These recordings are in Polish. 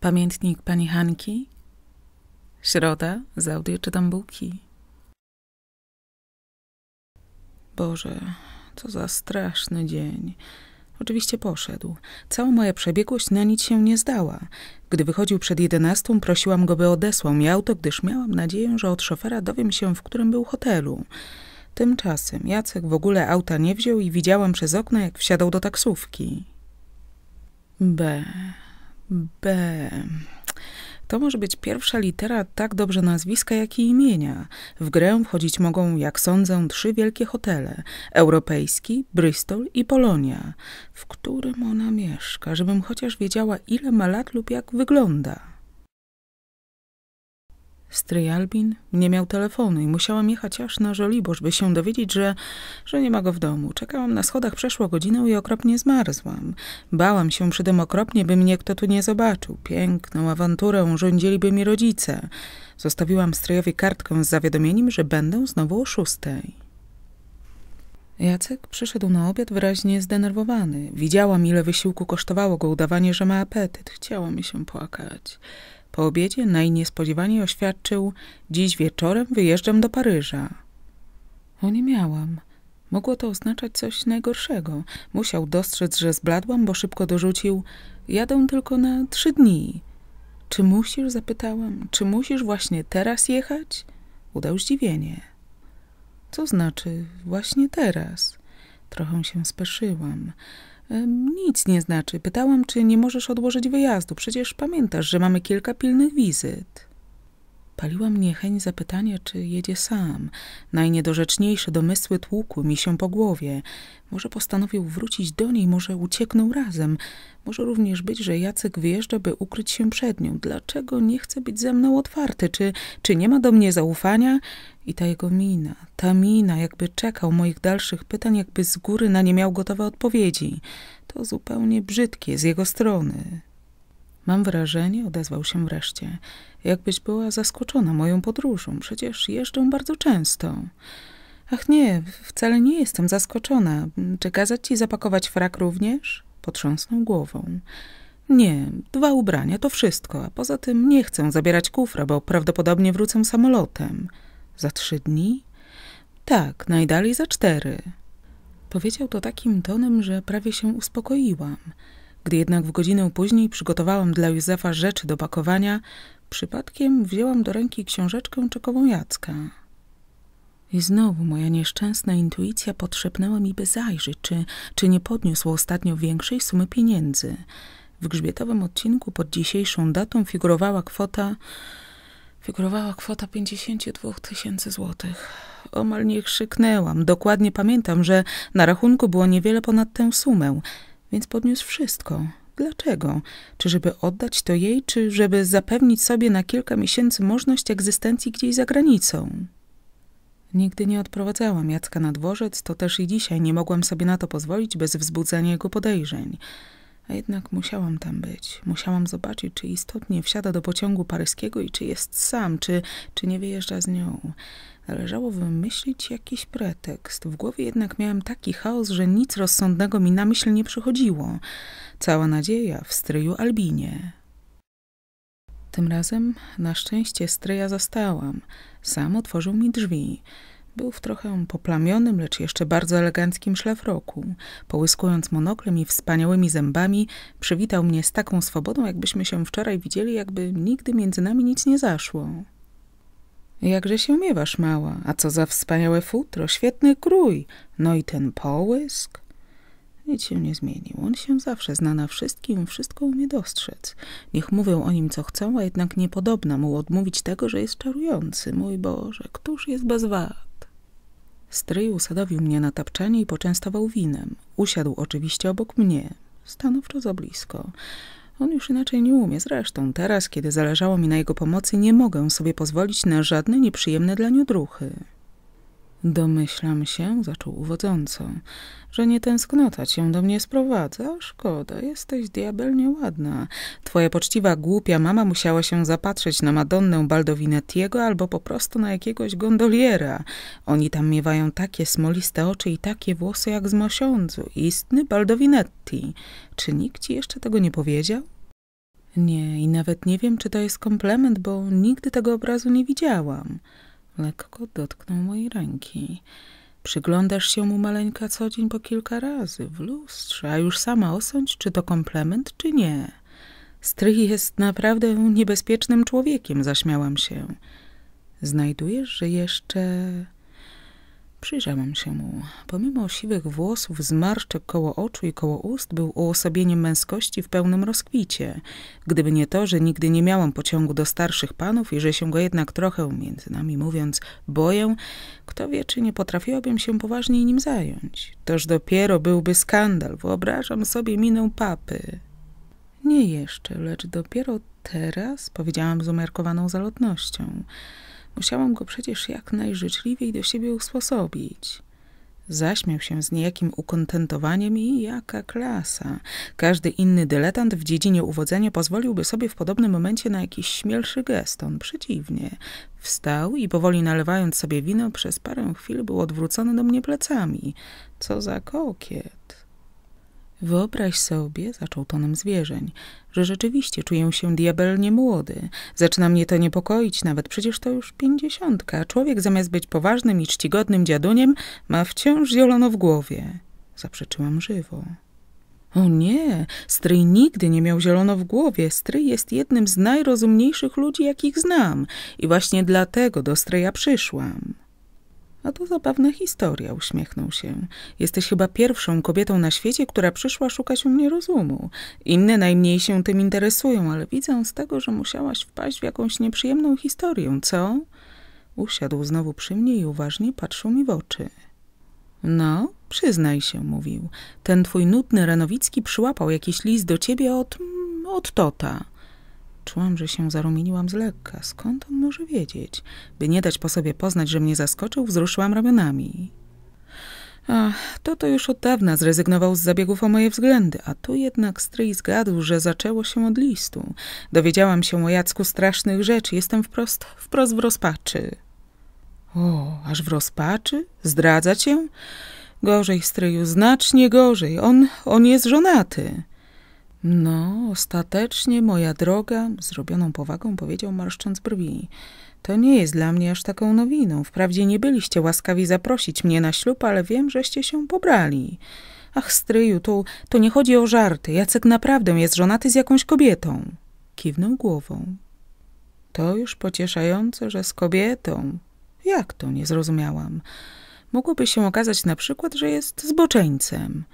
Pamiętnik pani Hanki. Środa z audio czytam bułki. Boże, co za straszny dzień. Oczywiście poszedł. Cała moja przebiegłość na nic się nie zdała. Gdy wychodził przed jedenastą, prosiłam go, by odesłał mi auto, gdyż miałam nadzieję, że od szofera dowiem się, w którym był hotelu. Tymczasem Jacek w ogóle auta nie wziął i widziałam przez okno, jak wsiadał do taksówki. B. B. To może być pierwsza litera tak dobrze nazwiska, jak i imienia. W grę wchodzić mogą, jak sądzę, trzy wielkie hotele: europejski, Bristol i Polonia. W którym ona mieszka, żebym chociaż wiedziała, ile ma lat lub jak wygląda. Stryj Albin nie miał telefonu i musiałam jechać aż na Żoliborz, by się dowiedzieć, że, że nie ma go w domu. Czekałam na schodach przeszło godzinę i okropnie zmarzłam. Bałam się przy tym okropnie, by mnie kto tu nie zobaczył. Piękną awanturę rządziliby mi rodzice. Zostawiłam stryjowi kartkę z zawiadomieniem, że będę znowu o szóstej. Jacek przyszedł na obiad wyraźnie zdenerwowany. Widziałam, ile wysiłku kosztowało go udawanie, że ma apetyt. Chciało mi się płakać. Po obiedzie najniespodziewanie oświadczył, dziś wieczorem wyjeżdżam do Paryża. O nie miałam. Mogło to oznaczać coś najgorszego. Musiał dostrzec, że zbladłam, bo szybko dorzucił, jadę tylko na trzy dni. Czy musisz, zapytałam, czy musisz właśnie teraz jechać? Udał zdziwienie. Co znaczy właśnie teraz? Trochę się spieszyłam. Nic nie znaczy. Pytałam, czy nie możesz odłożyć wyjazdu. Przecież pamiętasz, że mamy kilka pilnych wizyt. Paliła mnie chęć zapytania, czy jedzie sam. Najniedorzeczniejsze domysły tłukły mi się po głowie. Może postanowił wrócić do niej, może ucieknął razem. Może również być, że Jacek wyjeżdża, by ukryć się przed nią. Dlaczego nie chce być ze mną otwarty? Czy, czy nie ma do mnie zaufania? I ta jego mina, ta mina, jakby czekał moich dalszych pytań, jakby z góry na nie miał gotowe odpowiedzi. To zupełnie brzydkie z jego strony. Mam wrażenie, odezwał się wreszcie, jakbyś była zaskoczona moją podróżą. Przecież jeżdżę bardzo często. Ach nie, wcale nie jestem zaskoczona. Czy kazać ci zapakować frak również? Potrząsnął głową. Nie, dwa ubrania to wszystko, a poza tym nie chcę zabierać kufra, bo prawdopodobnie wrócę samolotem. Za trzy dni? Tak, najdalej za cztery. Powiedział to takim tonem, że prawie się uspokoiłam. Gdy jednak w godzinę później przygotowałam dla Józefa rzeczy do pakowania, przypadkiem wzięłam do ręki książeczkę czekową Jacka. I znowu moja nieszczęsna intuicja podszepnęła mi, by zajrzeć, czy, czy nie podniósł ostatnio większej sumy pieniędzy. W grzbietowym odcinku pod dzisiejszą datą figurowała kwota figurowała kwota 52 tysięcy złotych. Omal nie krzyknęłam. Dokładnie pamiętam, że na rachunku było niewiele ponad tę sumę. Więc podniósł wszystko. Dlaczego? Czy żeby oddać to jej, czy żeby zapewnić sobie na kilka miesięcy możliwość egzystencji gdzieś za granicą? Nigdy nie odprowadzałam Jacka na dworzec, to też i dzisiaj nie mogłam sobie na to pozwolić bez wzbudzenia jego podejrzeń. A jednak musiałam tam być. Musiałam zobaczyć, czy istotnie wsiada do pociągu paryskiego i czy jest sam, czy, czy nie wyjeżdża z nią. Należało wymyślić jakiś pretekst. W głowie jednak miałem taki chaos, że nic rozsądnego mi na myśl nie przychodziło. Cała nadzieja w stryju Albinie. Tym razem na szczęście stryja zastałam. Sam otworzył mi drzwi był w trochę poplamionym, lecz jeszcze bardzo eleganckim szlafroku. Połyskując monoklem i wspaniałymi zębami, przywitał mnie z taką swobodą, jakbyśmy się wczoraj widzieli, jakby nigdy między nami nic nie zaszło. Jakże się miewasz, mała, a co za wspaniałe futro, świetny krój, no i ten połysk. Nic się nie zmienił. On się zawsze zna na wszystkim, wszystko umie dostrzec. Niech mówią o nim co chcą, a jednak niepodobna mu odmówić tego, że jest czarujący. Mój Boże, któż jest bez wad? Stryj usadowił mnie na tapczanie i poczęstował winem. Usiadł oczywiście obok mnie, stanowczo za blisko. On już inaczej nie umie. Zresztą teraz, kiedy zależało mi na jego pomocy, nie mogę sobie pozwolić na żadne nieprzyjemne dla druchy. Domyślam się, zaczął uwodząco, że nie tęsknota cię do mnie sprowadza. Szkoda, jesteś diabelnie ładna. Twoja poczciwa, głupia mama musiała się zapatrzeć na Madonnę Baldowinettiego albo po prostu na jakiegoś gondoliera. Oni tam miewają takie smoliste oczy i takie włosy jak z mosiądzu. Istny Baldowinetti. Czy nikt ci jeszcze tego nie powiedział? Nie, i nawet nie wiem, czy to jest komplement, bo nigdy tego obrazu nie widziałam lekko dotknął mojej ręki. Przyglądasz się mu maleńka co dzień po kilka razy w lustrze, a już sama osądź, czy to komplement, czy nie. Strych jest naprawdę niebezpiecznym człowiekiem, zaśmiałam się. Znajdujesz, że jeszcze... Przyjrzałam się mu. Pomimo siwych włosów, zmarszczek koło oczu i koło ust, był uosobieniem męskości w pełnym rozkwicie. Gdyby nie to, że nigdy nie miałam pociągu do starszych panów i że się go jednak trochę, między nami mówiąc, boję, kto wie, czy nie potrafiłabym się poważniej nim zająć. Toż dopiero byłby skandal, wyobrażam sobie minę papy. Nie jeszcze, lecz dopiero teraz, powiedziałam z umiarkowaną zalotnością – Musiałam go przecież jak najżyczliwiej do siebie usposobić. Zaśmiał się z niejakim ukontentowaniem i jaka klasa. Każdy inny dyletant w dziedzinie uwodzenia pozwoliłby sobie w podobnym momencie na jakiś śmielszy gest. On przeciwnie. Wstał i powoli nalewając sobie wino, przez parę chwil był odwrócony do mnie plecami. Co za kokiet. Wyobraź sobie, zaczął tonem zwierzeń, że rzeczywiście czuję się diabelnie młody. Zaczyna mnie to niepokoić nawet, przecież to już pięćdziesiątka. Człowiek zamiast być poważnym i czcigodnym dziaduniem, ma wciąż zielono w głowie. Zaprzeczyłam żywo. O nie, stryj nigdy nie miał zielono w głowie. Stryj jest jednym z najrozumniejszych ludzi, jakich znam i właśnie dlatego do stryja przyszłam. A to zabawna historia, uśmiechnął się. Jesteś chyba pierwszą kobietą na świecie, która przyszła szukać u mnie rozumu. Inne najmniej się tym interesują, ale widzę z tego, że musiałaś wpaść w jakąś nieprzyjemną historię, co? Usiadł znowu przy mnie i uważnie patrzył mi w oczy. No, przyznaj się, mówił. Ten twój nudny Ranowicki przyłapał jakiś list do ciebie od... Mm, od Tota. Czułam, że się zarumieniłam z lekka. Skąd on może wiedzieć? By nie dać po sobie poznać, że mnie zaskoczył, wzruszyłam ramionami. Ach, to to już od dawna zrezygnował z zabiegów o moje względy, a tu jednak stryj zgadł, że zaczęło się od listu. Dowiedziałam się o Jacku strasznych rzeczy, jestem wprost, wprost w rozpaczy. O, aż w rozpaczy? Zdradza cię? Gorzej, stryju, znacznie gorzej. On, on jest żonaty. No, ostatecznie, moja droga, zrobioną powagą powiedział marszcząc brwi. To nie jest dla mnie aż taką nowiną. Wprawdzie nie byliście łaskawi zaprosić mnie na ślub, ale wiem, żeście się pobrali. Ach, stryju, to, to nie chodzi o żarty. Jacek naprawdę jest żonaty z jakąś kobietą. Kiwnął głową. To już pocieszające, że z kobietą. Jak to? Nie zrozumiałam. Mogłoby się okazać na przykład, że jest zboczeńcem.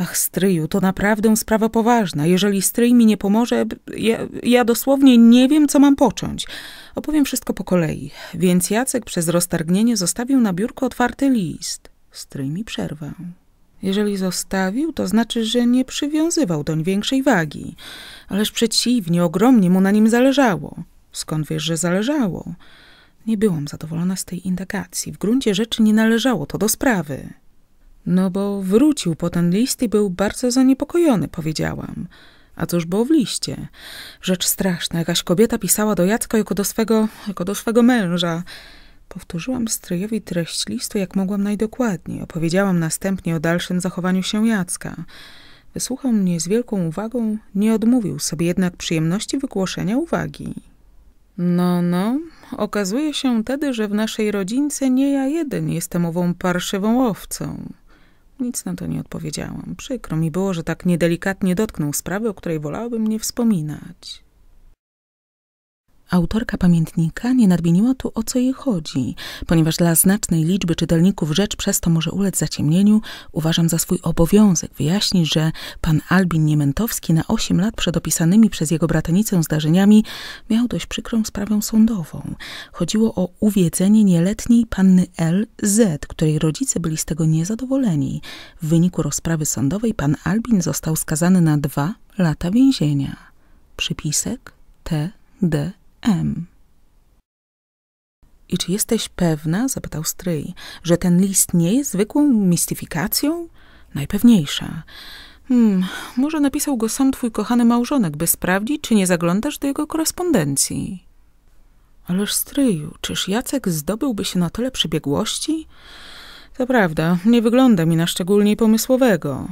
Ach, stryju, to naprawdę sprawa poważna. Jeżeli stryj mi nie pomoże, ja, ja, dosłownie nie wiem, co mam począć. Opowiem wszystko po kolei. Więc Jacek przez roztargnienie zostawił na biurku otwarty list. Stryj mi przerwał. Jeżeli zostawił, to znaczy, że nie przywiązywał doń większej wagi. Ależ przeciwnie, ogromnie mu na nim zależało. Skąd wiesz, że zależało? Nie byłam zadowolona z tej indagacji. W gruncie rzeczy nie należało to do sprawy. No bo wrócił po ten list i był bardzo zaniepokojony, powiedziałam. A cóż było w liście? Rzecz straszna, jakaś kobieta pisała do Jacka jako do swego, jako do swego męża. Powtórzyłam stryjowi treść listu, jak mogłam najdokładniej. Opowiedziałam następnie o dalszym zachowaniu się Jacka. Wysłuchał mnie z wielką uwagą, nie odmówił sobie jednak przyjemności wygłoszenia uwagi. No, no, okazuje się tedy, że w naszej rodzince nie ja jeden jestem ową parszywą owcą. Nic na to nie odpowiedziałam. Przykro mi było, że tak niedelikatnie dotknął sprawy, o której wolałabym nie wspominać. Autorka pamiętnika nie nadmieniła tu o co jej chodzi, ponieważ dla znacznej liczby czytelników rzecz przez to może ulec zaciemnieniu, uważam za swój obowiązek wyjaśnić, że pan Albin Niementowski na 8 lat przed opisanymi przez jego bratanicę zdarzeniami miał dość przykrą sprawę sądową. Chodziło o uwiedzenie nieletniej panny L. Z., której rodzice byli z tego niezadowoleni. W wyniku rozprawy sądowej pan Albin został skazany na dwa lata więzienia. Przypisek T. D. M. I czy jesteś pewna, zapytał stryj, że ten list nie jest zwykłą mistyfikacją? Najpewniejsza. Hmm, może napisał go sam twój kochany małżonek, by sprawdzić, czy nie zaglądasz do jego korespondencji. Ależ stryju, czyż Jacek zdobyłby się na tyle przebiegłości? To prawda, nie wygląda mi na szczególnie pomysłowego.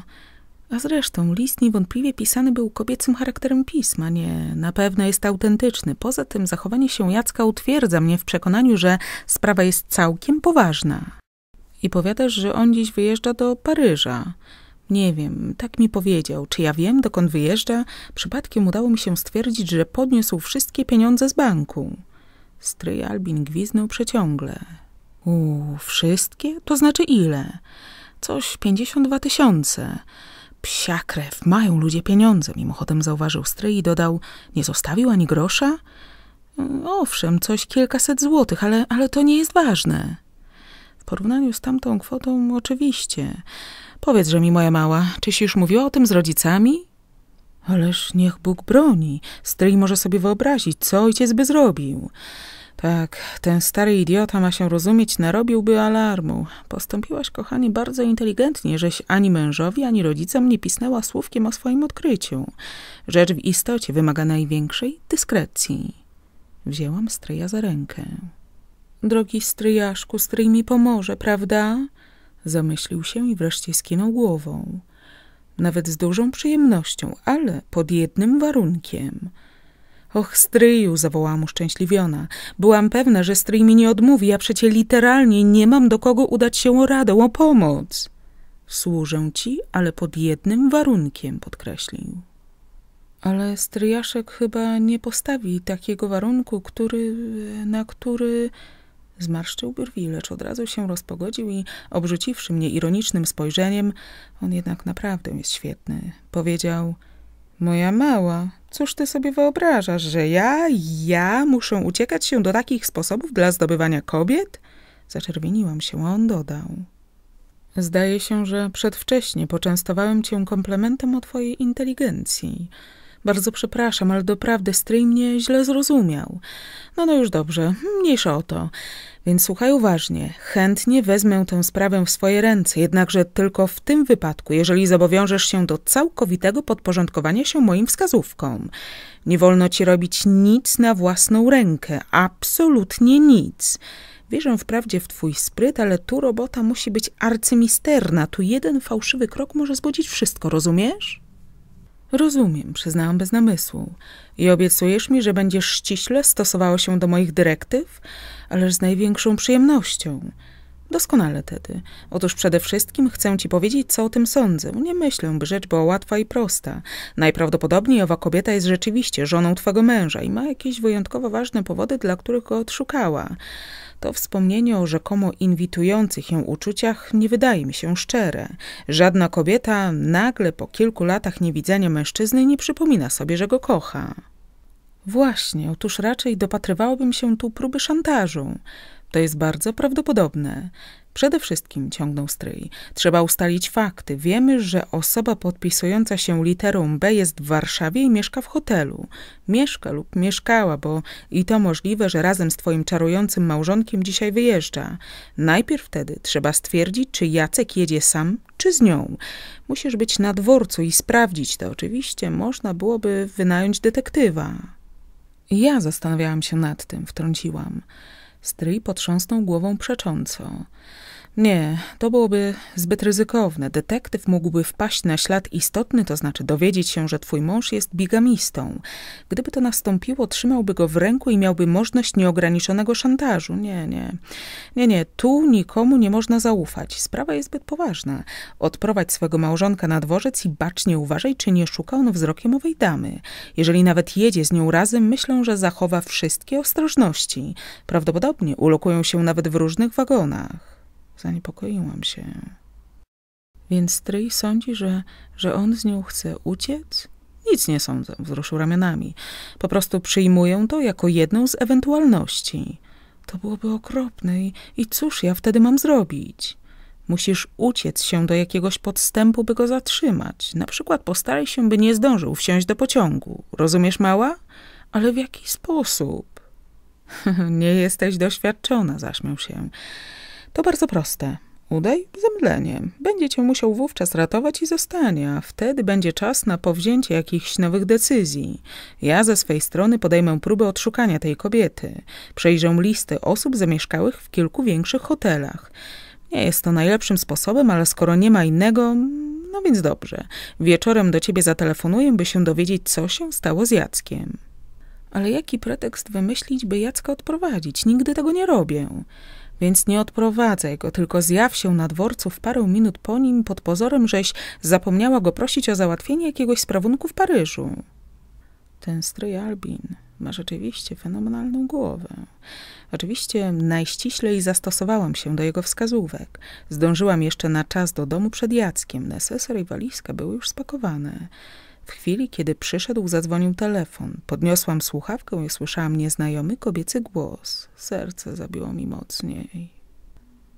A zresztą list niewątpliwie pisany był kobiecym charakterem pisma, nie, na pewno jest autentyczny. Poza tym zachowanie się Jacka utwierdza mnie w przekonaniu, że sprawa jest całkiem poważna. I powiadasz, że on dziś wyjeżdża do Paryża. Nie wiem, tak mi powiedział. Czy ja wiem, dokąd wyjeżdża? Przypadkiem udało mi się stwierdzić, że podniósł wszystkie pieniądze z banku. Stryj Albin gwiznął przeciągle. U, wszystkie? To znaczy ile? Coś pięćdziesiąt dwa tysiące. Psia krew, mają ludzie pieniądze, mimochodem zauważył stryj i dodał, nie zostawił ani grosza? Mm, owszem, coś kilkaset złotych, ale, ale to nie jest ważne. W porównaniu z tamtą kwotą oczywiście. Powiedz, że mi moja mała, czyś już mówiła o tym z rodzicami? Ależ niech Bóg broni. Stryj może sobie wyobrazić, co ojciec by zrobił. Tak, ten stary idiota ma się rozumieć, narobiłby alarmu. Postąpiłaś, kochani, bardzo inteligentnie, żeś ani mężowi, ani rodzicom nie pisnęła słówkiem o swoim odkryciu. Rzecz w istocie wymaga największej dyskrecji. Wzięłam stryja za rękę. Drogi stryjaszku, stryj mi pomoże, prawda? Zamyślił się i wreszcie skinął głową. Nawet z dużą przyjemnością, ale pod jednym warunkiem – Och, stryju, zawołałam uszczęśliwiona. Byłam pewna, że stryj mi nie odmówi, a przecie literalnie nie mam do kogo udać się o radę, o pomoc. Służę ci, ale pod jednym warunkiem, podkreślił. Ale stryjaszek chyba nie postawi takiego warunku, który, na który... Zmarszczył brwi, lecz od razu się rozpogodził i, obrzuciwszy mnie ironicznym spojrzeniem, on jednak naprawdę jest świetny, powiedział: Moja mała, Cóż ty sobie wyobrażasz, że ja, ja muszę uciekać się do takich sposobów dla zdobywania kobiet? Zaczerwieniłam się, a on dodał. Zdaje się, że przedwcześnie poczęstowałem cię komplementem o twojej inteligencji. Bardzo przepraszam, ale doprawdy stryj mnie źle zrozumiał. No no już dobrze, mniejsza o to. Więc słuchaj uważnie, chętnie wezmę tę sprawę w swoje ręce, jednakże tylko w tym wypadku, jeżeli zobowiążesz się do całkowitego podporządkowania się moim wskazówkom. Nie wolno ci robić nic na własną rękę, absolutnie nic. Wierzę wprawdzie w twój spryt, ale tu robota musi być arcymisterna, tu jeden fałszywy krok może zbudzić wszystko, rozumiesz? Rozumiem, przyznałam bez namysłu. I obiecujesz mi, że będziesz ściśle stosowała się do moich dyrektyw? Ależ z największą przyjemnością. Doskonale, Tedy. Otóż przede wszystkim chcę ci powiedzieć, co o tym sądzę. Nie myślę, by rzecz była łatwa i prosta. Najprawdopodobniej owa kobieta jest rzeczywiście żoną twego męża i ma jakieś wyjątkowo ważne powody, dla których go odszukała. To wspomnienie o rzekomo inwitujących ją uczuciach nie wydaje mi się szczere. Żadna kobieta nagle po kilku latach niewidzenia mężczyzny nie przypomina sobie, że go kocha. Właśnie, otóż raczej dopatrywałabym się tu próby szantażu. To jest bardzo prawdopodobne. Przede wszystkim, ciągnął stryj, trzeba ustalić fakty. Wiemy, że osoba podpisująca się literą B jest w Warszawie i mieszka w hotelu. Mieszka lub mieszkała, bo i to możliwe, że razem z twoim czarującym małżonkiem dzisiaj wyjeżdża. Najpierw wtedy trzeba stwierdzić, czy Jacek jedzie sam, czy z nią. Musisz być na dworcu i sprawdzić to. Oczywiście można byłoby wynająć detektywa. Ja zastanawiałam się nad tym, wtrąciłam. Stryj potrząsnął głową przecząco. Nie, to byłoby zbyt ryzykowne. Detektyw mógłby wpaść na ślad istotny, to znaczy dowiedzieć się, że twój mąż jest bigamistą. Gdyby to nastąpiło, trzymałby go w ręku i miałby możliwość nieograniczonego szantażu. Nie, nie. Nie, nie, tu nikomu nie można zaufać. Sprawa jest zbyt poważna. Odprowadź swego małżonka na dworzec i bacznie uważaj, czy nie szuka on wzrokiem owej damy. Jeżeli nawet jedzie z nią razem, myślę, że zachowa wszystkie ostrożności. Prawdopodobnie ulokują się nawet w różnych wagonach. Zaniepokoiłam się. Więc stryj sądzi, że, że on z nią chce uciec? Nic nie sądzę, wzruszył ramionami. Po prostu przyjmuję to jako jedną z ewentualności. To byłoby okropne i, i cóż ja wtedy mam zrobić? Musisz uciec się do jakiegoś podstępu, by go zatrzymać. Na przykład postaraj się, by nie zdążył wsiąść do pociągu. Rozumiesz, mała? Ale w jaki sposób? nie jesteś doświadczona, zaśmiał się. To bardzo proste. Udaj zemdlenie. Będzie cię musiał wówczas ratować i zostanie, a wtedy będzie czas na powzięcie jakichś nowych decyzji. Ja ze swej strony podejmę próbę odszukania tej kobiety. Przejrzę listy osób zamieszkałych w kilku większych hotelach. Nie jest to najlepszym sposobem, ale skoro nie ma innego, no więc dobrze. Wieczorem do ciebie zatelefonuję, by się dowiedzieć, co się stało z Jackiem. Ale jaki pretekst wymyślić, by Jacka odprowadzić? Nigdy tego nie robię więc nie odprowadzaj go, tylko zjaw się na dworcu w parę minut po nim pod pozorem, żeś zapomniała go prosić o załatwienie jakiegoś sprawunku w Paryżu. Ten stryj Albin ma rzeczywiście fenomenalną głowę. Oczywiście najściślej zastosowałam się do jego wskazówek. Zdążyłam jeszcze na czas do domu przed Jackiem. Neseser i walizka były już spakowane. W chwili, kiedy przyszedł, zadzwonił telefon. Podniosłam słuchawkę i słyszałam nieznajomy kobiecy głos. Serce zabiło mi mocniej.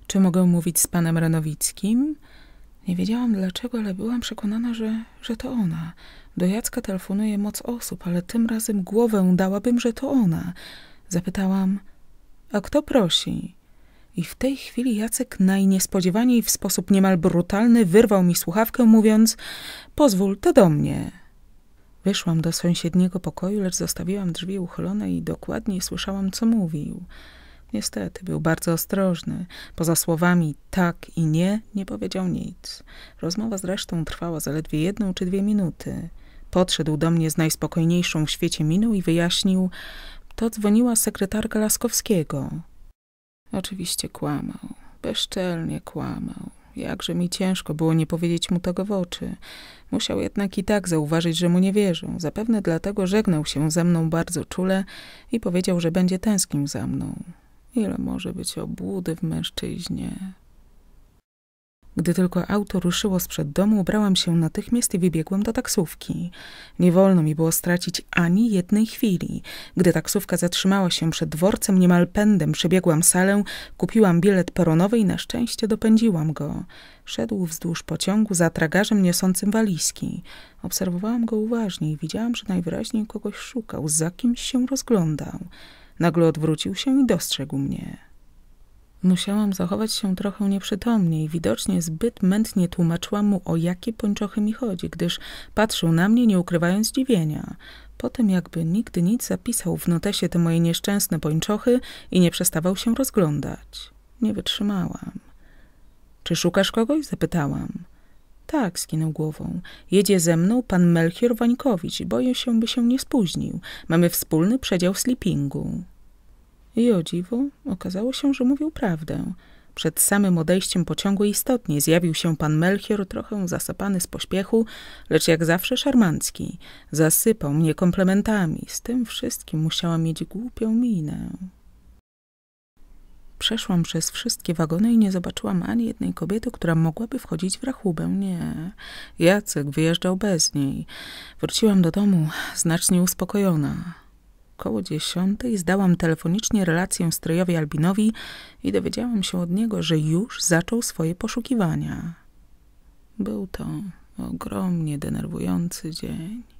Czy mogę mówić z panem Ranowickim? Nie wiedziałam dlaczego, ale byłam przekonana, że, że to ona. Do Jacka telefonuje moc osób, ale tym razem głowę dałabym, że to ona. Zapytałam, a kto prosi? I w tej chwili Jacek najniespodziewaniej w sposób niemal brutalny wyrwał mi słuchawkę, mówiąc: Pozwól, to do mnie. Wyszłam do sąsiedniego pokoju, lecz zostawiłam drzwi uchylone i dokładniej słyszałam, co mówił. Niestety, był bardzo ostrożny. Poza słowami tak i nie, nie powiedział nic. Rozmowa zresztą trwała zaledwie jedną czy dwie minuty. Podszedł do mnie z najspokojniejszą w świecie miną i wyjaśnił, to dzwoniła sekretarka Laskowskiego. Oczywiście kłamał, bezczelnie kłamał. Jakże mi ciężko było nie powiedzieć mu tego w oczy. Musiał jednak i tak zauważyć, że mu nie wierzę. Zapewne dlatego żegnał się ze mną bardzo czule i powiedział, że będzie tęsknił za mną. Ile może być obłudy w mężczyźnie? Gdy tylko auto ruszyło sprzed domu, ubrałam się natychmiast i wybiegłam do taksówki. Nie wolno mi było stracić ani jednej chwili. Gdy taksówka zatrzymała się przed dworcem, niemal pędem przebiegłam salę, kupiłam bilet peronowy i na szczęście dopędziłam go. Szedł wzdłuż pociągu za tragarzem niosącym walizki. Obserwowałam go uważnie i widziałam, że najwyraźniej kogoś szukał, za kimś się rozglądał. Nagle odwrócił się i dostrzegł mnie. Musiałam zachować się trochę nieprzytomnie i widocznie zbyt mętnie tłumaczyłam mu, o jakie pończochy mi chodzi, gdyż patrzył na mnie, nie ukrywając zdziwienia. Potem jakby nigdy nic zapisał w notesie te moje nieszczęsne pończochy i nie przestawał się rozglądać. Nie wytrzymałam. Czy szukasz kogoś? zapytałam. Tak, skinął głową. Jedzie ze mną pan Melchior Wańkowicz i boję się, by się nie spóźnił. Mamy wspólny przedział sleepingu. I o dziwo, okazało się, że mówił prawdę. Przed samym odejściem pociągu istotnie zjawił się pan Melchior trochę zasapany z pośpiechu, lecz jak zawsze szarmancki. Zasypał mnie komplementami. Z tym wszystkim musiałam mieć głupią minę. Przeszłam przez wszystkie wagony i nie zobaczyłam ani jednej kobiety, która mogłaby wchodzić w rachubę. Nie. Jacek wyjeżdżał bez niej. Wróciłam do domu znacznie uspokojona. Około dziesiątej zdałam telefonicznie relację strojowi Albinowi i dowiedziałam się od niego, że już zaczął swoje poszukiwania. Był to ogromnie denerwujący dzień.